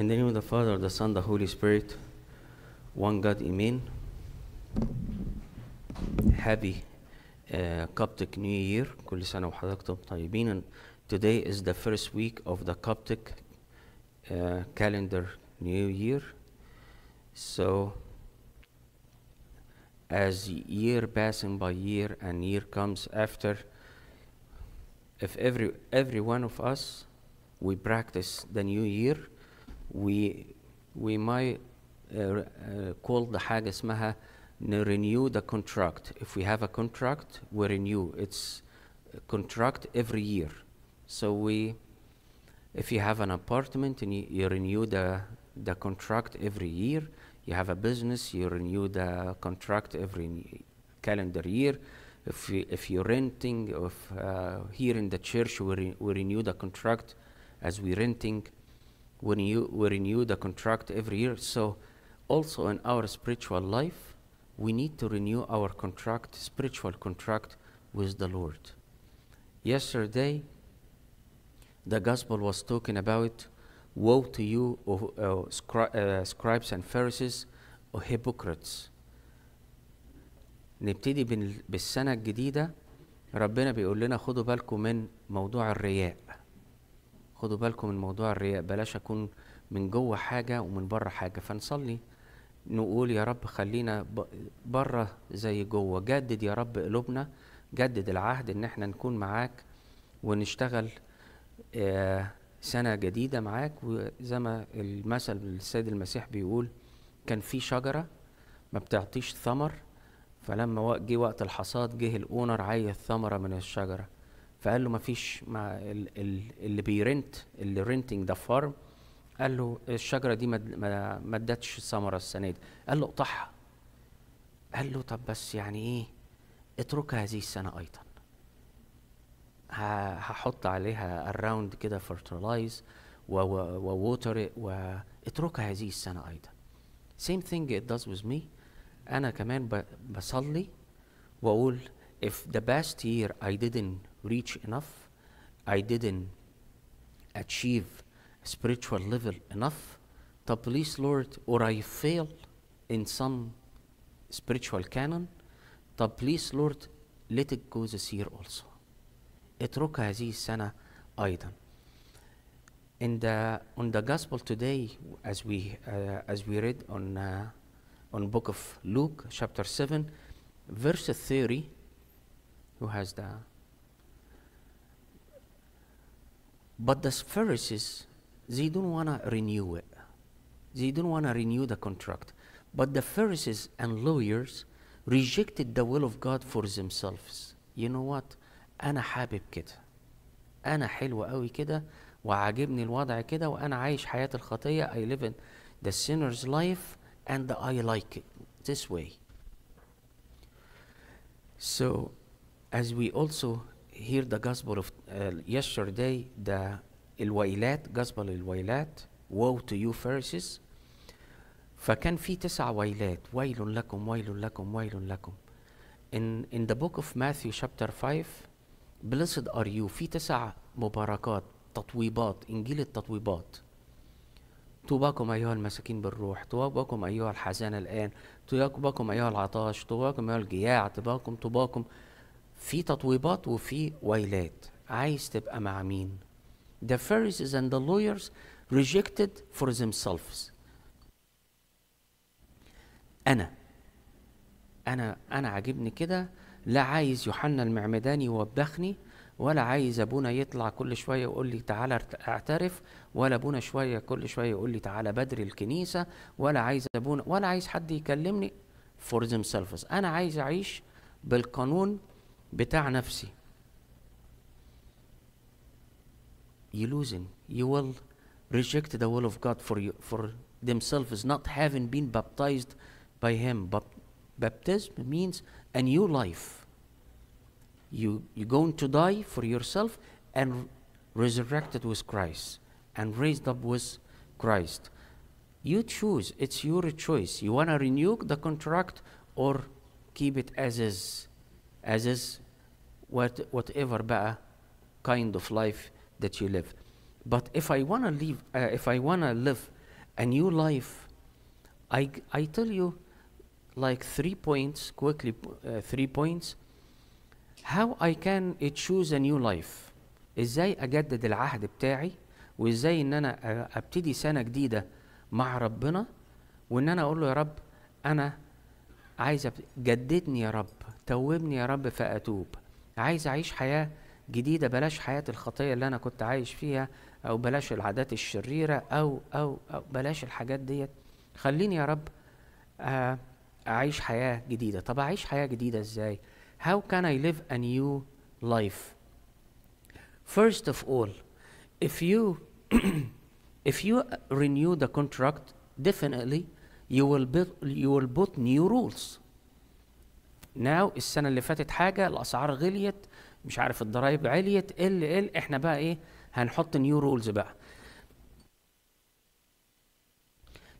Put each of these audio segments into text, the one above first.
In the name of the Father, the Son, the Holy Spirit, one God, Amen. Happy uh, Coptic New Year. كل سنة وحضراتكم طيبين. today is the first week of the Coptic uh, calendar New Year. So, as year passing by year and year comes after, if every every one of us we practice the New Year we we might uh, uh call the حاجة اسمها renew the contract. If we have a contract, we renew. It's contract every year. So we, if you have an apartment and you, you renew the the contract every year, you have a business, you renew the contract every calendar year. If you, if you're renting, if uh, here in the church we, re we renew the contract as we renting we renew, we renew the contract every year. So, also in our spiritual life, we need to renew our contract, spiritual contract with the Lord. Yesterday, the gospel was talking about woe to you, o, o, scri uh, scribes and Pharisees, or hypocrites. نبتدي بالسنة الجديدة ربنا بيقول لنا خدوا بالكم من موضوع الرياء خدوا بالكم من موضوع الرياء بلاش اكون من جوه حاجه ومن بره حاجه فنصلي نقول يا رب خلينا بره زي جوه جدد يا رب قلوبنا جدد العهد ان احنا نكون معاك ونشتغل آه، سنة جديدة معاك وزي ما المثل السيد المسيح بيقول كان في شجرة ما بتعطيش ثمر فلما جه وقت الحصاد جه الاونر عايز ثمرة من الشجرة فقال له ما فيش ما اللي بيرنت اللي رنتنج ده فارم قال له الشجره دي ما ادتش ثمره السنه دي قال له اقطعها قال له طب بس يعني ايه اتركها هذه السنه ايضا هحط عليها الراوند كده فرتلايز ووتر واتركها هذه السنه ايضا سيم ثينج ات داز وذ مي انا كمان بصلي واقول if the past year I didn't reach enough. I didn't achieve spiritual level enough. The please, Lord, or I fail in some spiritual canon. The please, Lord, let it go this year also. اترك هذه السنة أيضا. In the, on the gospel today, as we, uh, as we read on, uh, on book of Luke, chapter 7, verse 30, who has the But the Pharisees, they don't want to renew it. They don't want to renew the contract. But the Pharisees and lawyers rejected the will of God for themselves. You know what? أنا حابب كده. أنا حلو قوي كده وعاجبني الوضع كده وأنا عايش حياة الخطية. I live in the sinner's life and I like it this way. So, as we also hear the gospel of uh, yesterday the الويلات gospel الويلات woe to you verses فكان في تسع ويلات ويل لكم ويل لكم ويل لكم in in the book of Matthew chapter 5 blessed are you في تسع مباركات تطويبات انجيل التطويبات توباكم أيها المساكين بالروح توباكم أيها الحزان الآن توباكم أيها العطاش توباكم أيها الجياع توباكم, توباكم في تطويبات وفي ويلات عايز تبقى مع مين the Pharisees and the lawyers rejected for themselves أنا أنا أنا عاجبني كده لا عايز يوحنا المعمداني يوبخني ولا عايز ابونا يطلع كل شويه يقول لي تعالى اعترف ولا ابونا شويه كل شويه يقول لي تعالى بدري الكنيسه ولا عايز ابونا ولا عايز حد يكلمني for themselves انا عايز اعيش بالقانون بتاع نفسي يلوزن you will reject the will of God for you, for themselves not having been baptized by him but baptism means a new life you you're going to die for yourself and resurrected with Christ and raised up with Christ you choose it's your choice you want to renew the contract or keep it as is as is what, whatever بقى kind of life that you live. But if I wanna live, uh, if I wanna live a new life, I, I tell you like three points quickly, uh, three points. How I can uh, choose a new life? ازاي اجدد العهد بتاعي وازاي ان انا ابتدي سنه جديده مع ربنا وان انا اقول له يا رب انا عايز جددني يا رب توبني يا رب فأتوب عايز أعيش حياة جديدة بلاش حياة الخطية اللي أنا كنت عايش فيها أو بلاش العادات الشريرة أو أو, أو بلاش الحاجات ديت خليني يا رب آه، أعيش حياة جديدة طب أعيش حياة جديدة إزاي How can I live a new life First of all if you if you renew the contract definitely you will, be, you will put new rules ناو السنه اللي فاتت حاجه الاسعار غليت مش عارف الضرايب عليت ال ال احنا بقى ايه هنحط نيو رولز بقى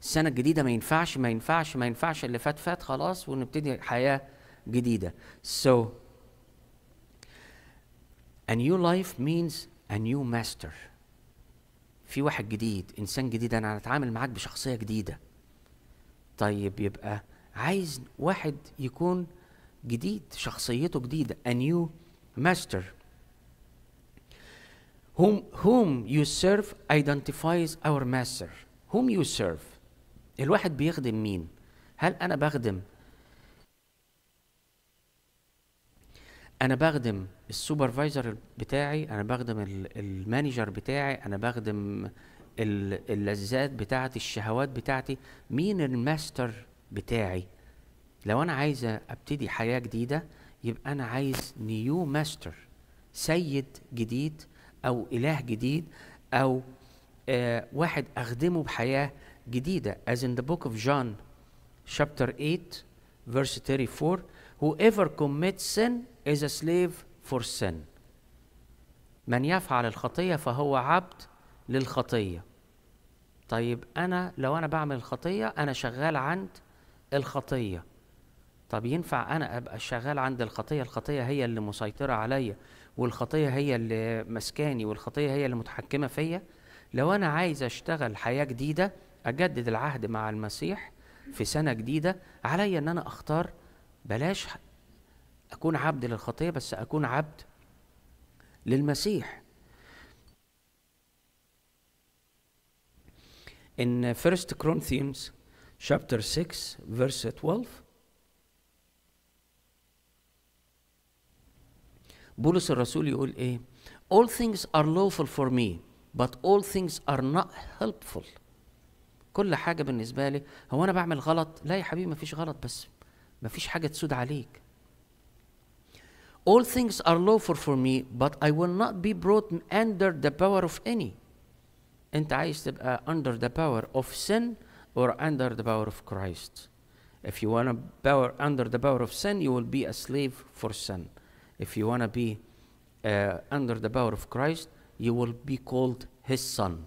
السنه الجديده ما ينفعش ما ينفعش ما ينفعش اللي فات فات خلاص ونبتدي حياه جديده so a new life means a new master في واحد جديد انسان جديد انا هتعامل معاك بشخصيه جديده طيب يبقى عايز واحد يكون جديد شخصيته جديدة a new master whom, whom you serve identifies our master whom you serve الواحد بيخدم مين هل أنا بخدم أنا بخدم السوبرفايزر بتاعي أنا بخدم المانجر بتاعي أنا بخدم اللذات بتاعتي الشهوات بتاعتي مين الماستر بتاعي لو انا عايز ابتدي حياه جديده يبقى انا عايز نيو ماستر سيد جديد او اله جديد او آه واحد اخدمه بحياه جديده as in the book of John chapter 8 verse 34 whoever commits sin is a slave for sin من يفعل الخطيه فهو عبد للخطيه طيب انا لو انا بعمل الخطيه انا شغال عند الخطيه طب ينفع انا ابقى شغال عند الخطيه الخطيه هي اللي مسيطره عليا والخطيه هي اللي مسكاني والخطيه هي اللي متحكمه فيا لو انا عايز اشتغل حياه جديده اجدد العهد مع المسيح في سنه جديده عليا ان انا اختار بلاش اكون عبد للخطيه بس اكون عبد للمسيح in 1 كرونثيمز شابتر 6 verse 12 بولس الرسول يقول ايه all things are lawful for me but all things are not helpful كل حاجه بالنسبه لي هو انا بعمل غلط لا يا حبيبي مفيش غلط بس مفيش حاجه تسود عليك all things are lawful for me but I will not be brought under the power of any انت عايز تبقى under the power of sin or under the power of Christ if you want to power under the power of sin you will be a slave for sin if you want to be uh, under the power of Christ, you will be called his son.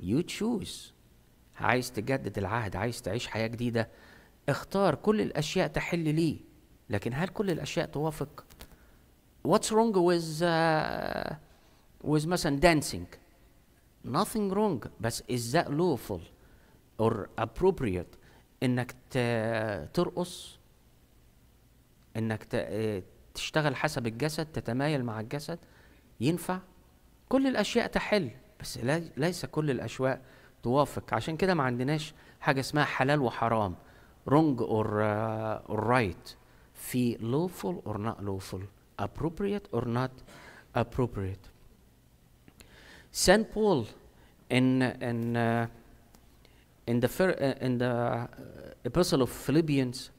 You choose. عايز تجدد العهد، عايز تعيش حياة جديدة، اختار كل الأشياء تحل لي، لكن هل كل الأشياء توافق؟ What's wrong with uh, with مثلا dancing? Nothing wrong, بس is that lawful or appropriate إنك ترقص؟ إنك تشتغل حسب الجسد تتمايل مع الجسد ينفع كل الاشياء تحل بس ليس كل الاشواء توافق عشان كده ما عندناش حاجه اسمها حلال وحرام رونج اور رايت في لوفل اور نوت لوفل ابروبريت اور نوت ابروبريت سان بول ان ان ان ذا ان ذا epistle اوف philippians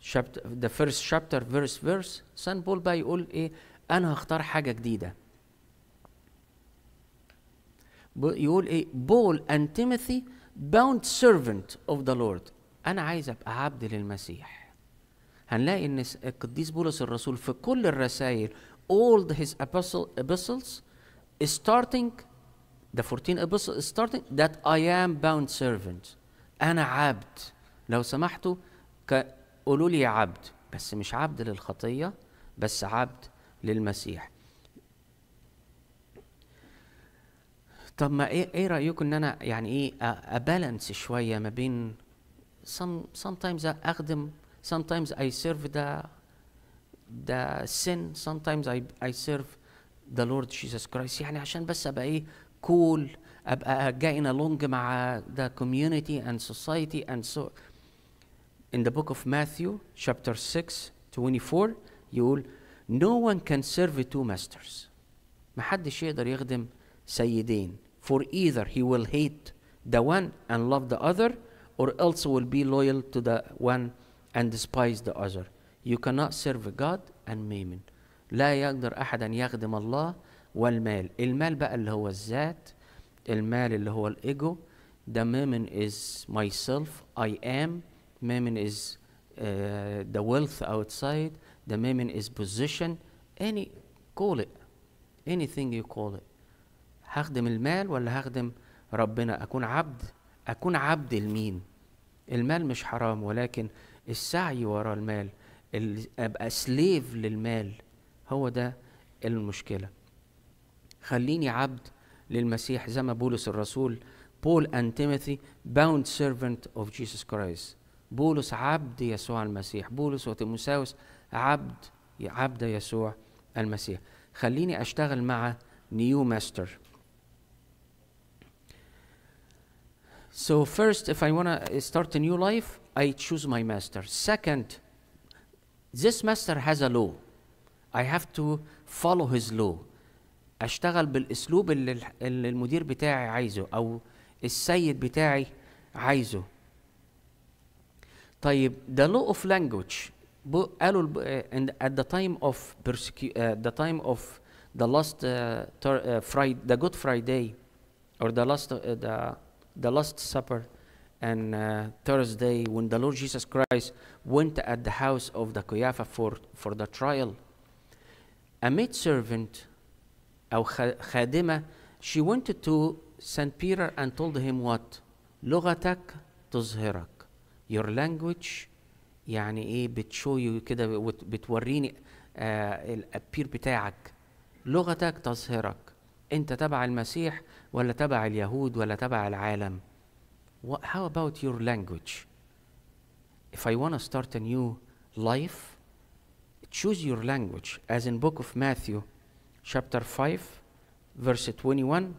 شابتر ذا فيرست شابتر verse فيرس سان بول بقى يقول ايه انا هختار حاجه جديده يقول ايه بول اند تيموثي باوند سيرفنت اوف ذا لورد انا عايز ابقى عبد للمسيح هنلاقي ان القديس بولس الرسول في كل الرسائل all his apostle, epistles starting the 14 epistles starting that I am bound servant انا عبد لو سمحتوا قولوا لي عبد بس مش عبد للخطية بس عبد للمسيح طب ما ايه ايه رايكم ان انا يعني ايه ابالانس شويه ما بين سم تايمز اخدم اي سيرف ذا ذا the سم تايمز اي اي سيرف ذا لورد جيسس Christ يعني عشان بس ابقى ايه cool ابقى جاينا لونج مع ذا كوميونتي اند سوسايتي اند سو in the book of Matthew, chapter 6, 24 يقول No one can serve two masters. محدش يقدر يخدم سيدين. For either he will hate the one and love the other or else will be loyal to the one and despise the other. You cannot serve God and Mammon. لا يقدر أحد أن يخدم الله والمال. المال بقى اللي هو الذات، المال اللي هو الإيجو. The Mammon is myself, I am. Mammon is uh, the wealth outside, the Mammon is position, any call it, anything you call it. هخدم المال ولا هخدم ربنا أكون عبد أكون عبد لمين المال مش حرام ولكن السعي ورا المال أبقى سليف للمال هو ده المشكلة خليني عبد للمسيح زي ما بولس الرسول بول أند تيموثي bound servant of Jesus Christ بولس عبد يسوع المسيح بولس وتيموساوس عبد عبد يسوع المسيح خليني اشتغل مع نيو ماستر So first, if I want to start a new life, I choose my master. Second, this master has a law. I have to follow his law. أشتغل بالأسلوب اللي المدير بتاعي عايزه أو السيد بتاعي عايزه. طيب the law of language قالوا and eh, at the time of uh, the time of the last uh, eh, uh, Friday, the Good Friday, or the last uh, the the Last Supper, and uh, Thursday when the Lord Jesus Christ went at the house of the Caiaphas for for the trial. A maid servant, أو خادمة, she went to Saint Peter and told him what? لغتك تظهرك. يور لانجوج يعني ايه بتشو يو كده بتوريني آه الابير بتاعك لغتك تظهرك انت تبع المسيح ولا تبع اليهود ولا تبع العالم how about your language if i want to start a new life choose your language as in book of matthew chapter 5 verse 21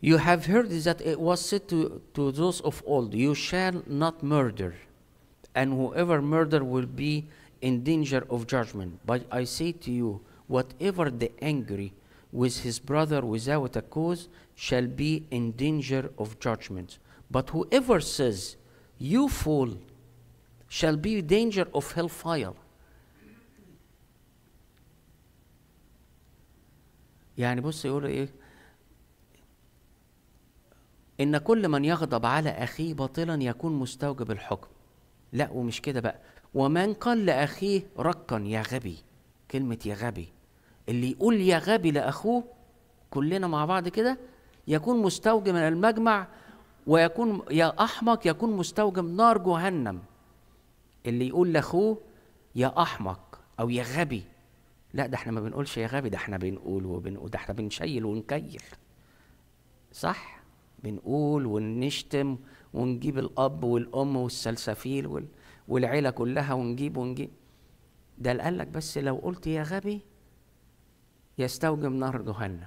You have heard that it was said to, to those of old, You shall not murder, and whoever murder will be in danger of judgment. But I say to you, whatever the angry with his brother without a cause shall be in danger of judgment. But whoever says, You fool, shall be in danger of hellfire. يعني بص يقول ايه ان كل من يغضب على اخيه باطلا يكون مستوجب الحكم لا ومش كده بقى ومن قال لاخيه ركا يا غبي كلمه يا غبي اللي يقول يا غبي لاخوه كلنا مع بعض كده يكون مستوجب المجمع ويكون يا احمق يكون مستوجب نار جهنم اللي يقول لاخوه يا احمق او يا غبي لا ده احنا ما بنقولش يا غبي ده احنا بنقول وبنقول ده احنا بنشيل ونكيل صح بنقول ونشتم ونجيب الاب والام والسلسفيل والعيله كلها ونجيب ونجيب ده اللي قال لك بس لو قلت يا غبي يستوجب نار جهنم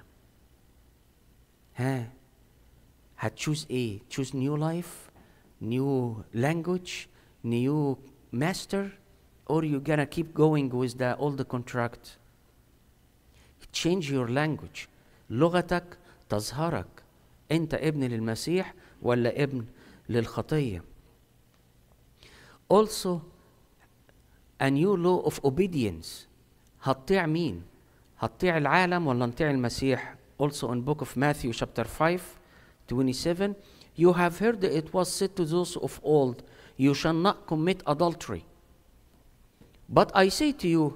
ها هتشوز ايه تشوز نيو لايف نيو لانجوج نيو ماستر or you gonna keep going with the old contract change your language لغتك تظهرك انت ابن للمسيح ولا ابن للخطيه also a new law of obedience هتطيع مين هتطيع العالم ولا نطيع المسيح also in book of Matthew chapter 5 27 you have heard it was said to those of old you shall not commit adultery but I say to you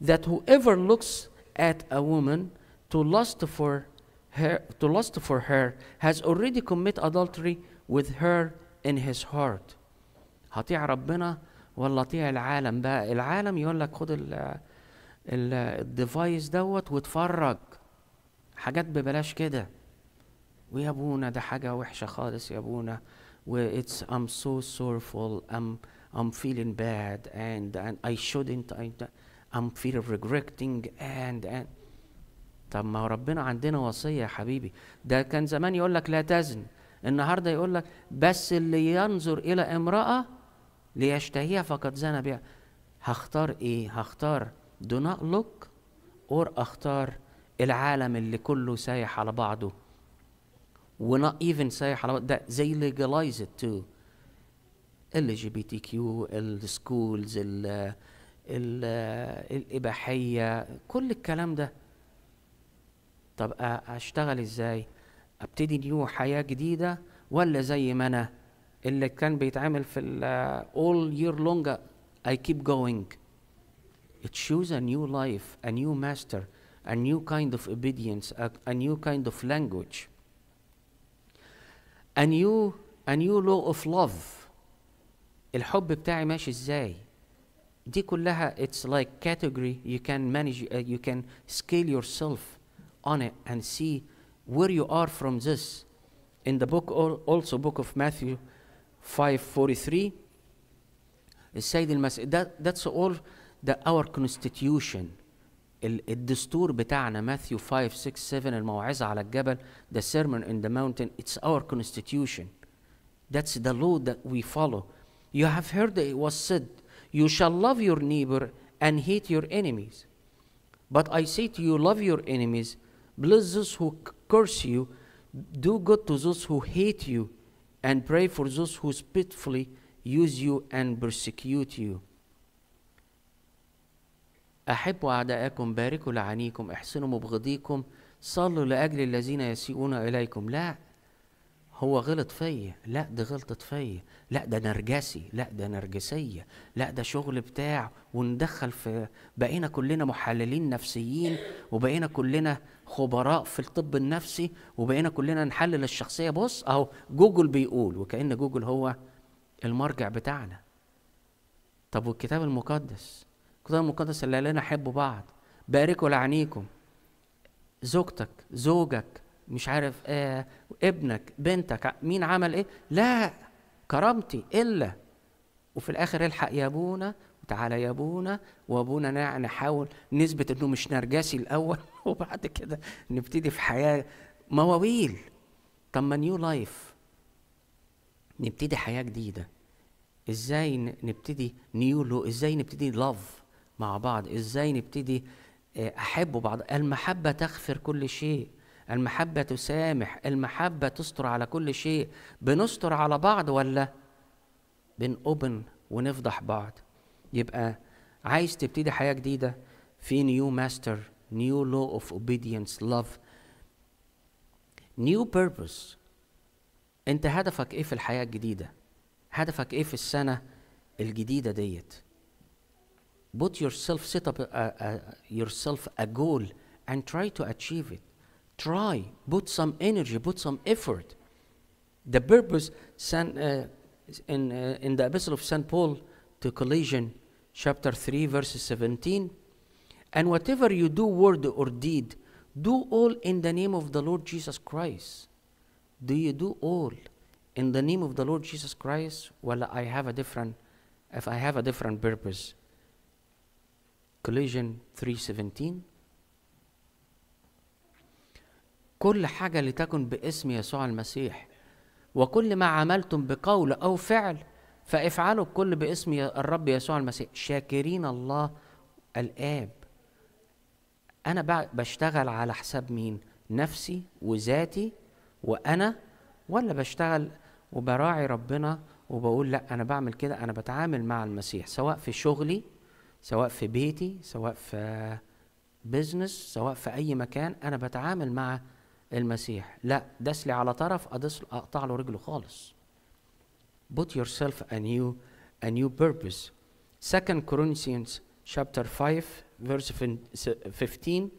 that whoever looks at a woman to lust for her, to lust for her has already commit adultery with her in his heart هطيع ربنا ولا اطيع العالم بقى العالم يقول لك خد الديفايس دوت واتفرج حاجات ببلاش كده ويا ابونا ده حاجه وحشه خالص يا ابونا و it's I'm so sorrowful I'm I'm feeling bad and and I shouldn't I, I'm feeling regretting and and طب ما هو ربنا عندنا وصيه يا حبيبي ده كان زمان يقول لك لا تزن النهارده يقول لك بس اللي ينظر الى امراه ليشتهيها فقد زنى بها هختار ايه هختار دون لوك اور اختار العالم اللي كله سايح على بعضه ونا ايفن سايح على بعضه ده زي ليجلايزد تو ال جي بي تي كيو السكولز الاباحيه كل الكلام ده طب اشتغل ازاي ابتدي نيو حياه جديده ولا زي ما انا اللي كان بيتعمل في all year long I keep going it shows a new life a new master a new kind of obedience a, a new kind of language a new a new law of love الحب بتاعي ماشي ازاي دي كلها it's like category you can manage uh, you can scale yourself on it and see where you are from this. In the book, also book of Matthew 5.43, السيد المسيح that, that's all the, our constitution الدستور بتاعنا Matthew 5 6 7 الموعظة على الجبل the sermon in the mountain it's our constitution that's the law that we follow you have heard that it was said you shall love your neighbor and hate your enemies but I say to you love your enemies Bless those who curse you. Do good to those who hate you. And pray for those who spitefully use you and persecute you. أحبوا أعداءكم باركوا لعنيكم احسنوا مبغضيكم صلوا لأجل الذين يسيئون إليكم لا هو غلط فيا لا دي غلطت فيا لا ده نرجسي لا ده نرجسيه لا ده شغل بتاع وندخل في بقينا كلنا محللين نفسيين وبقينا كلنا خبراء في الطب النفسي وبقينا كلنا نحلل الشخصيه بص اهو جوجل بيقول وكان جوجل هو المرجع بتاعنا طب والكتاب المقدس الكتاب المقدس اللي لنا حبوا بعض باركوا لعنيكم زوجتك زوجك مش عارف آه ابنك بنتك مين عمل ايه لا كرامتي الا وفي الاخر الحق يا ابونا تعالى يا ابونا وابونا نحاول نثبت انه مش نرجسي الاول وبعد كده نبتدي في حياه مواويل طب ما نيو لايف نبتدي حياه جديده ازاي نبتدي نيو لو ازاي نبتدي لاف مع بعض ازاي نبتدي آه، احب بعض المحبه تغفر كل شيء المحبة تسامح المحبة تستر على كل شيء بنستر على بعض ولا بنقبن ونفضح بعض يبقى عايز تبتدي حياة جديدة في نيو ماستر نيو لو اوف اوبيدينس لاف نيو بيربوس انت هدفك ايه في الحياة الجديدة هدفك ايه في السنة الجديدة ديت put yourself set up a, a, yourself a goal and try to achieve it Try, put some energy, put some effort. The purpose San, uh, in, uh, in the Epistle of St. Paul to Colossians chapter 3, verse 17, and whatever you do, word or deed, do all in the name of the Lord Jesus Christ. Do you do all in the name of the Lord Jesus Christ? Well, I have a different, if I have a different purpose. Colossians 3:17 كل حاجة لتكن باسم يسوع المسيح وكل ما عملتم بقول أو فعل فافعلوا الكل باسم الرب يسوع المسيح شاكرين الله الآب أنا بشتغل على حساب مين نفسي وذاتي وأنا ولا بشتغل وبراعي ربنا وبقول لا أنا بعمل كده أنا بتعامل مع المسيح سواء في شغلي سواء في بيتي سواء في بيزنس سواء في أي مكان أنا بتعامل مع المسيح لا دسلي على طرف اقطع له رجله خالص put yourself a new a new purpose 2 Corinthians chapter 5 verse 15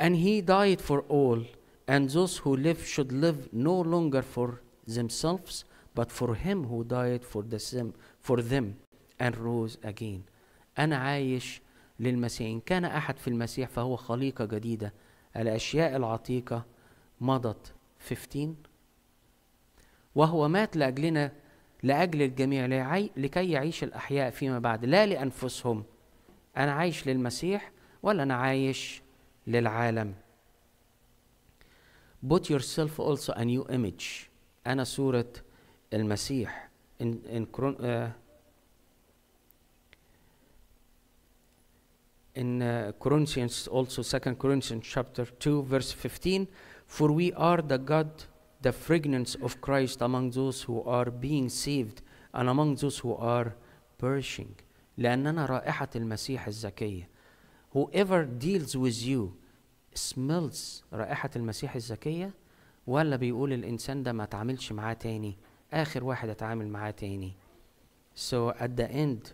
and he died for all and those who live should live no longer for themselves but for him who died for the sim, for them and rose again انا عايش للمسيح ان كان احد في المسيح فهو خليقه جديده الأشياء العتيقة مضت 15 وهو مات لأجلنا لأجل الجميع لكي يعيش الأحياء فيما بعد لا لأنفسهم أنا عايش للمسيح ولا أنا عايش للعالم Put yourself also a new image أنا صورة المسيح in, in, uh, in uh, Corinthians, also 2 Corinthians chapter 2, verse 15, for we are the God, the fragrance of Christ among those who are being saved and among those who are perishing. لأننا رائحة المسيح الزكية. Whoever deals with you smells رائحة المسيح الزكية ولا بيقول الإنسان ده ما تعاملش معاه تاني آخر واحد أتعامل معاه تاني. So at the end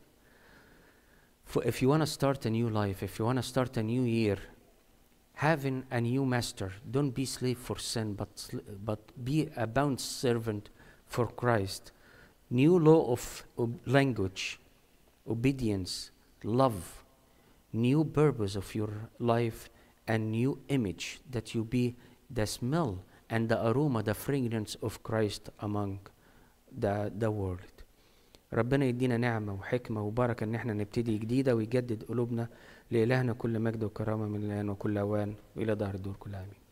for if you want to start a new life, if you want to start a new year, having a new master, don't be slave for sin, but, but be a bound servant for Christ. New law of ob language, obedience, love, new purpose of your life, and new image that you be the smell and the aroma, the fragrance of Christ among the, the world. ربنا يدينا نعمة وحكمة وبركة إن إحنا نبتدي جديدة ويجدد قلوبنا لإلهنا كل مجد وكرامة من الآن وكل أوان وإلى ظهر الدور كل آمين